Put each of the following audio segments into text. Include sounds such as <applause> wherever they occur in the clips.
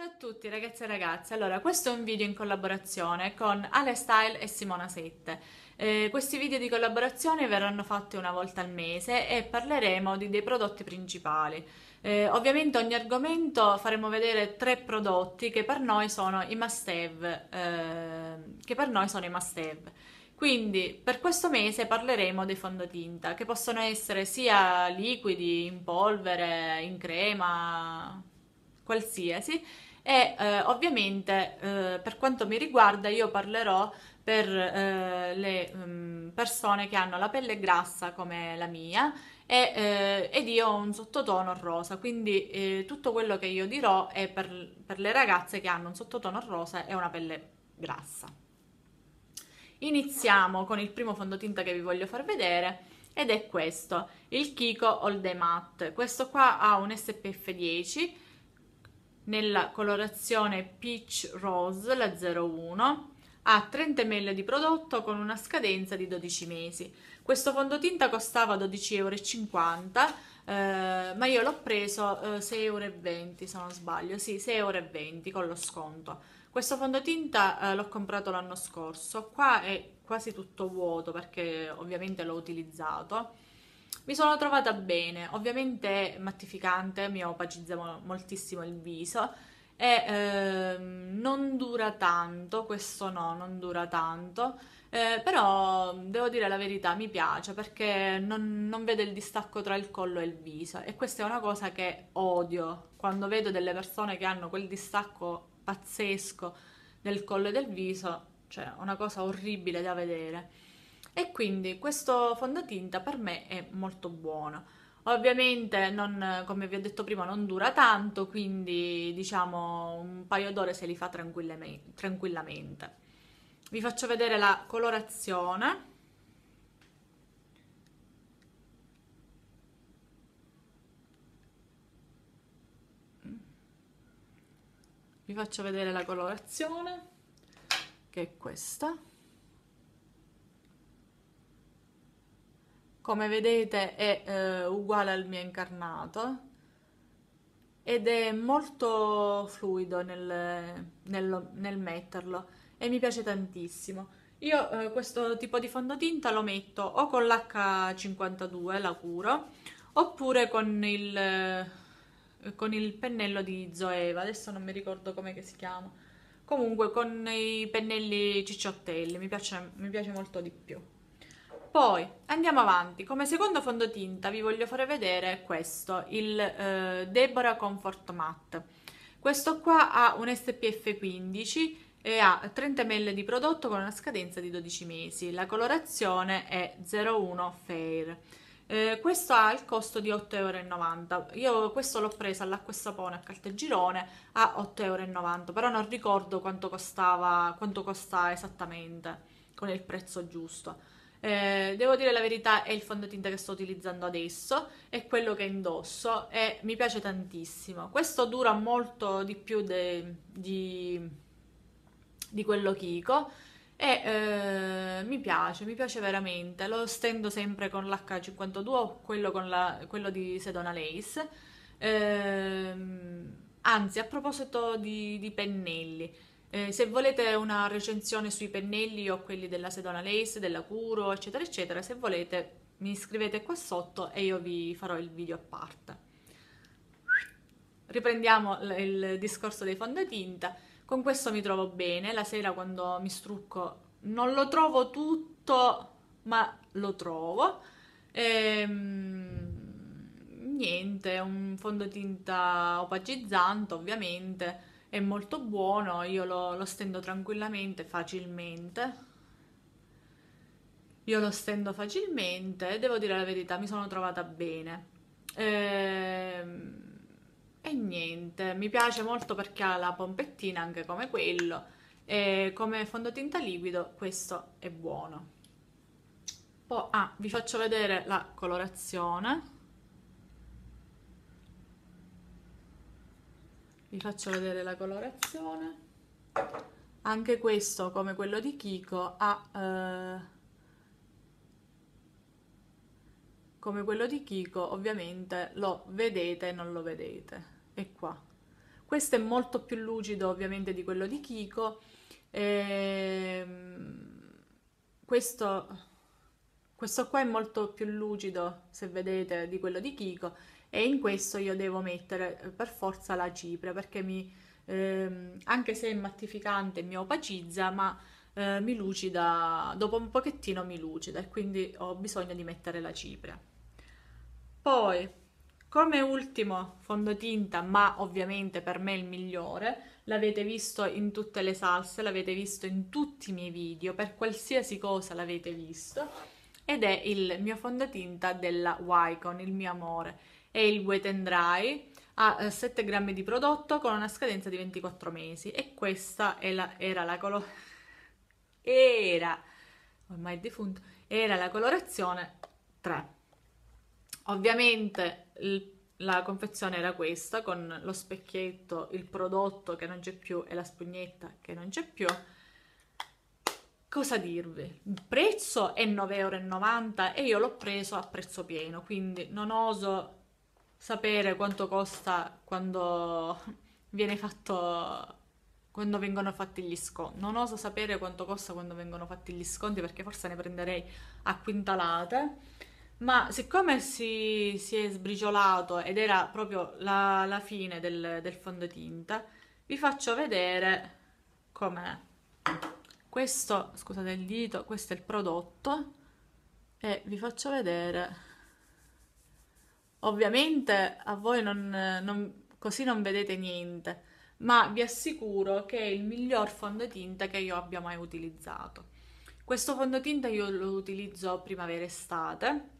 Ciao a tutti ragazzi e ragazze, allora questo è un video in collaborazione con Ale Style e Simona Sette. Eh, questi video di collaborazione verranno fatti una volta al mese e parleremo di, dei prodotti principali. Eh, ovviamente ogni argomento faremo vedere tre prodotti che per noi sono i must have, eh, che per noi sono i must have. Quindi per questo mese parleremo dei fondotinta che possono essere sia liquidi, in polvere, in crema, qualsiasi e eh, ovviamente eh, per quanto mi riguarda io parlerò per eh, le mh, mm, persone che hanno la pelle grassa come la mia e, eh, ed io ho un sottotono rosa, quindi eh, tutto quello che io dirò è per, per le ragazze che hanno un sottotono rosa e una pelle grassa. Iniziamo con il primo fondotinta che vi voglio far vedere ed è questo, il Kiko All Day Matte. Questo qua ha un SPF 10 nella colorazione Peach Rose, la 01, a 30 ml di prodotto con una scadenza di 12 mesi. Questo fondotinta costava 12,50 euro, eh, ma io l'ho preso eh, 6,20 euro se non sbaglio, sì, 6,20 euro con lo sconto. Questo fondotinta eh, l'ho comprato l'anno scorso, qua è quasi tutto vuoto perché ovviamente l'ho utilizzato mi sono trovata bene, ovviamente mattificante, mi opacizzava moltissimo il viso e ehm, non dura tanto, questo no, non dura tanto, eh, però devo dire la verità, mi piace perché non, non vedo il distacco tra il collo e il viso e questa è una cosa che odio quando vedo delle persone che hanno quel distacco pazzesco del collo e del viso, cioè una cosa orribile da vedere e quindi questo fondotinta per me è molto buono. Ovviamente, non, come vi ho detto prima, non dura tanto, quindi diciamo un paio d'ore se li fa tranquillamente. Vi faccio vedere la colorazione. Vi faccio vedere la colorazione, che è questa. come vedete è eh, uguale al mio incarnato ed è molto fluido nel, nel, nel metterlo e mi piace tantissimo. Io eh, questo tipo di fondotinta lo metto o con l'H52, la curo, oppure con il, eh, con il pennello di Zoeva, adesso non mi ricordo come si chiama. Comunque con i pennelli cicciottelli, mi piace, mi piace molto di più. Poi andiamo avanti, come secondo fondotinta vi voglio fare vedere questo, il eh, Deborah Comfort Matte. Questo qua ha un SPF 15 e ha 30 ml di prodotto con una scadenza di 12 mesi. La colorazione è 01 Fair. Eh, questo ha il costo di 8,90 euro. Io questo l'ho preso all'acqua e sapone a Caltagirone a 8,90 euro, però non ricordo quanto costava, quanto costa esattamente con il prezzo giusto. Eh, devo dire la verità, è il fondotinta che sto utilizzando adesso, è quello che indosso e mi piace tantissimo. Questo dura molto di più de, di, di, quello Kiko e eh, mi piace, mi piace veramente. Lo stendo sempre con l'H52 o quello, con la, quello di Sedona Lace. Eh, anzi, a proposito di, di pennelli, eh, se volete una recensione sui pennelli o quelli della Sedona Lace, della Curo, eccetera, eccetera, se volete mi scrivete qua sotto e io vi farò il video a parte. Riprendiamo il discorso dei fondotinta. Con questo mi trovo bene, la sera quando mi strucco non lo trovo tutto, ma lo trovo. Ehm, niente, un fondotinta opacizzante ovviamente, è molto buono, io lo, lo stendo tranquillamente, facilmente. Io lo stendo facilmente, devo dire la verità, mi sono trovata bene. Ehm e niente, mi piace molto perché ha la pompettina anche come quello e come fondotinta liquido questo è buono. Poi ah, vi faccio vedere la colorazione. vi faccio vedere la colorazione anche questo come quello di Kiko ha eh, come quello di Kiko ovviamente lo vedete e non lo vedete e qua questo è molto più lucido ovviamente di quello di Kiko ehm, questo questo qua è molto più lucido, se vedete, di quello di Kiko e in questo io devo mettere eh, per forza la cipria perché mi, ehm, anche se è mattificante mi opacizza, ma eh, mi lucida, dopo un pochettino mi lucida e quindi ho bisogno di mettere la cipria. Poi, come ultimo fondotinta, ma ovviamente per me il migliore, l'avete visto in tutte le salse, l'avete visto in tutti i miei video, per qualsiasi cosa l'avete visto, ed è il mio fondotinta della Wycon, il mio amore. È il Wet n Dry, ha 7 eh, grammi di prodotto con una scadenza di 24 mesi e questa la, era la color... era, ormai è defunto, era la colorazione 3. Ovviamente il la confezione era questa con lo specchietto, il prodotto che non c'è più e la spugnetta che non c'è più cosa dirvi? Il prezzo è 9,90 euro e io l'ho preso a prezzo pieno, quindi non oso sapere quanto costa quando viene fatto quando vengono fatti gli sconti. Non oso sapere quanto costa quando vengono fatti gli sconti perché forse ne prenderei a quintalate. Ma siccome si, si è sbriciolato ed era proprio la, la fine del, del fondotinta, vi faccio vedere com'è questo scusate il dito questo è il prodotto e vi faccio vedere ovviamente a voi non, non, così non vedete niente ma vi assicuro che è il miglior fondotinta che io abbia mai utilizzato questo fondotinta io lo utilizzo primavera estate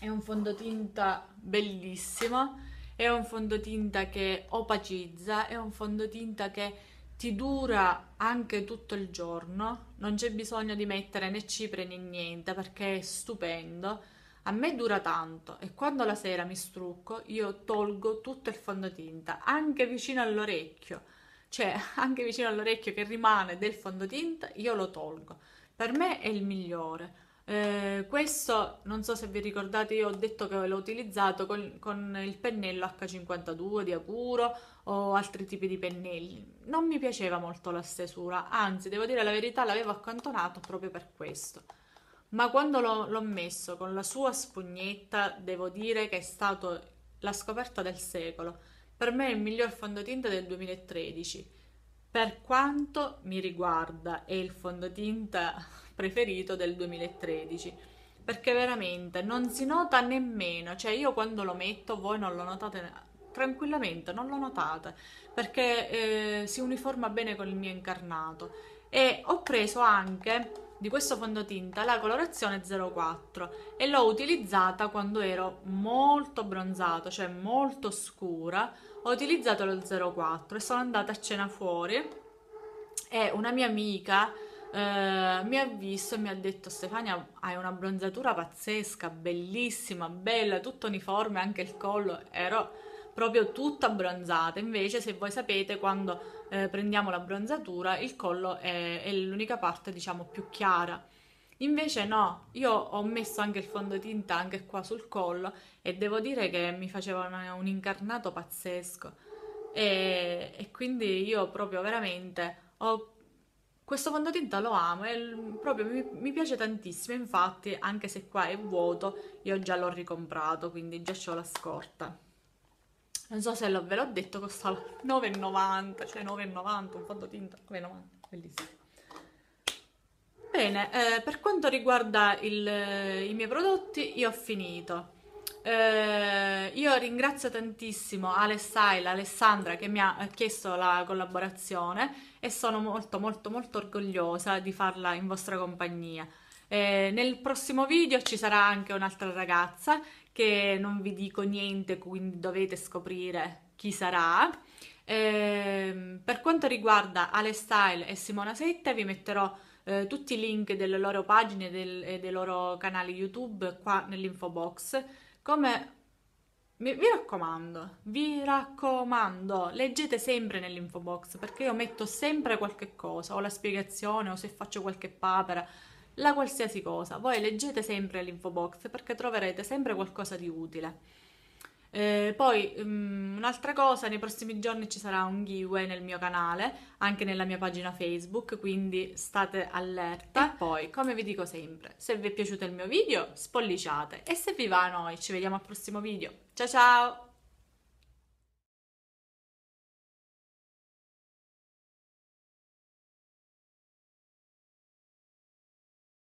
è un fondotinta bellissimo è un fondotinta che opacizza è un fondotinta che ti dura anche tutto il giorno, non c'è bisogno di mettere né cipre né niente perché è stupendo. A me dura tanto e quando la sera mi strucco io tolgo tutto il fondotinta, anche vicino all'orecchio, cioè <laughs> anche vicino all'orecchio che rimane del fondotinta io lo tolgo. Per me è il migliore. Eh, questo non so se vi ricordate, io ho detto che l'ho utilizzato con, con, il pennello H52 di Acuro o altri tipi di pennelli. Non mi piaceva molto la stesura, anzi, devo dire la verità, l'avevo accantonato proprio per questo. Ma quando l'ho, messo con la sua spugnetta, devo dire che è stato la scoperta del secolo. Per me è il miglior fondotinta del 2013 per quanto mi riguarda è il fondotinta preferito del 2013 perché veramente non si nota nemmeno, cioè io quando lo metto voi non lo notate tranquillamente, non lo notate perché eh, si uniforma bene con il mio incarnato e ho preso anche di questo fondotinta la colorazione 04 e l'ho utilizzata quando ero molto bronzato, cioè molto scura, ho utilizzato lo 04 e sono andata a cena fuori e una mia amica eh, mi ha visto e mi ha detto Stefania hai una bronzatura pazzesca, bellissima, bella, tutto uniforme, anche il collo, ero proprio tutta abbronzata. Invece, se voi sapete, quando eh, prendiamo l'abbronzatura, il collo è, è l'unica parte, diciamo, più chiara. Invece no, io ho messo anche il fondotinta anche qua sul collo e devo dire che mi faceva una, un incarnato pazzesco. E, e, quindi io proprio veramente ho questo fondotinta lo amo e proprio mi, mi, piace tantissimo. Infatti, anche se qua è vuoto, io già l'ho ricomprato, quindi già ho la scorta. Non so se lo, ve l'ho detto, costa 9,90, cioè 9,90, un fondotinta, 9,90, bellissimo. Bene, eh, per quanto riguarda il, i miei prodotti, io ho finito. Eh, io ringrazio tantissimo Ale Style, Alessandra che mi ha chiesto la collaborazione e sono molto molto molto orgogliosa di farla in vostra compagnia. Eh, nel prossimo video ci sarà anche un'altra ragazza che non vi dico niente, quindi dovete scoprire chi sarà. Eh, per quanto riguarda Ale Style e Simona Sette, vi metterò eh, tutti i link delle loro pagine e del, dei loro canali YouTube qua nell'info box. Come mi, vi raccomando, vi raccomando, leggete sempre nell'info box perché io metto sempre qualche cosa, o la spiegazione, o se faccio qualche papera la qualsiasi cosa. Voi leggete sempre l'info box perché troverete sempre qualcosa di utile. Eh, poi um, un'altra cosa, nei prossimi giorni ci sarà un giveaway nel mio canale, anche nella mia pagina Facebook, quindi state allerta. E poi, come vi dico sempre, se vi è piaciuto il mio video, spolliciate e se vi va a noi, ci vediamo al prossimo video. Ciao ciao!